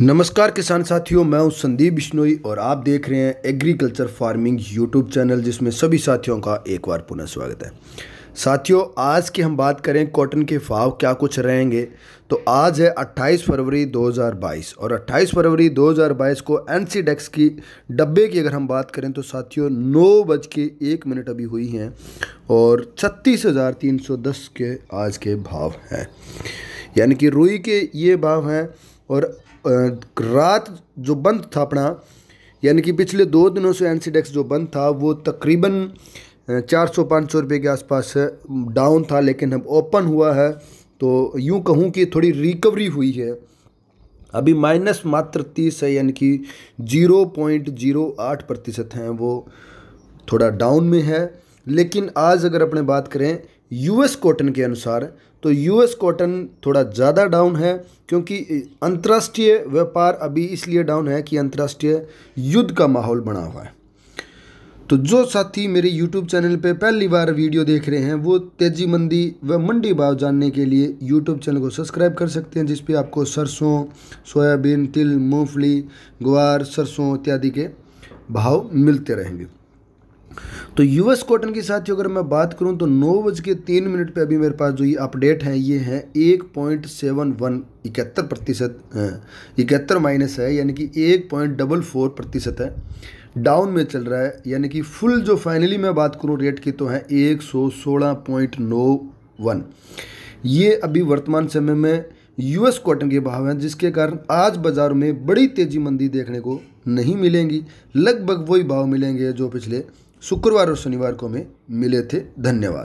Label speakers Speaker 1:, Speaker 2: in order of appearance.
Speaker 1: नमस्कार किसान साथियों मैं हूं संदीप बिश्नोई और आप देख रहे हैं एग्रीकल्चर फार्मिंग यूट्यूब चैनल जिसमें सभी साथियों का एक बार पुनः स्वागत है साथियों आज की हम बात करें कॉटन के भाव क्या कुछ रहेंगे तो आज है 28 फरवरी 2022 और 28 फरवरी 2022 को एन की डब्बे की अगर हम बात करें तो साथियों नौ बज के एक मिनट अभी हुई हैं और छत्तीस के आज के भाव हैं यानी कि रुई के ये भाव हैं और रात जो बंद था अपना यानी कि पिछले दो दिनों से एनसीडेक्स जो बंद था वो तकरीबन चार सौ पाँच सौ रुपये के आसपास डाउन था लेकिन अब ओपन हुआ है तो यूँ कहूँ कि थोड़ी रिकवरी हुई है अभी माइनस मात्र तीस है यानी कि जीरो पॉइंट जीरो आठ प्रतिशत हैं वो थोड़ा डाउन में है लेकिन आज अगर अपने बात करें यूएस कॉटन के अनुसार तो यूएस कॉटन थोड़ा ज़्यादा डाउन है क्योंकि अंतर्राष्ट्रीय व्यापार अभी इसलिए डाउन है कि अंतर्राष्ट्रीय युद्ध का माहौल बना हुआ है तो जो साथी मेरे यूट्यूब चैनल पे पहली बार वीडियो देख रहे हैं वो तेजी मंदी व मंडी भाव जानने के लिए यूट्यूब चैनल को सब्सक्राइब कर सकते हैं जिसपे आपको सरसों सोयाबीन तिल मूँगफली ग्वार सरसों इत्यादि के भाव मिलते रहेंगे तो यूएस कॉटन की साथियों अगर मैं बात करूं तो नौ बज के तीन मिनट पे अभी मेरे पास जो ये अपडेट है ये है एक पॉइंट सेवन वन इकहत्तर प्रतिशत इकहत्तर माइनस है यानी कि एक पॉइंट डबल फोर प्रतिशत है डाउन में चल रहा है यानी कि फुल जो फाइनली मैं बात करूं रेट की तो है एक सौ सोलह पॉइंट नौ वन ये अभी वर्तमान समय में यूएस कॉटन के भाव हैं जिसके कारण आज बाज़ार में बड़ी तेज़ी मंदी देखने को नहीं मिलेंगी लगभग वही भाव मिलेंगे जो पिछले शुक्रवार और शनिवार को हमें मिले थे धन्यवाद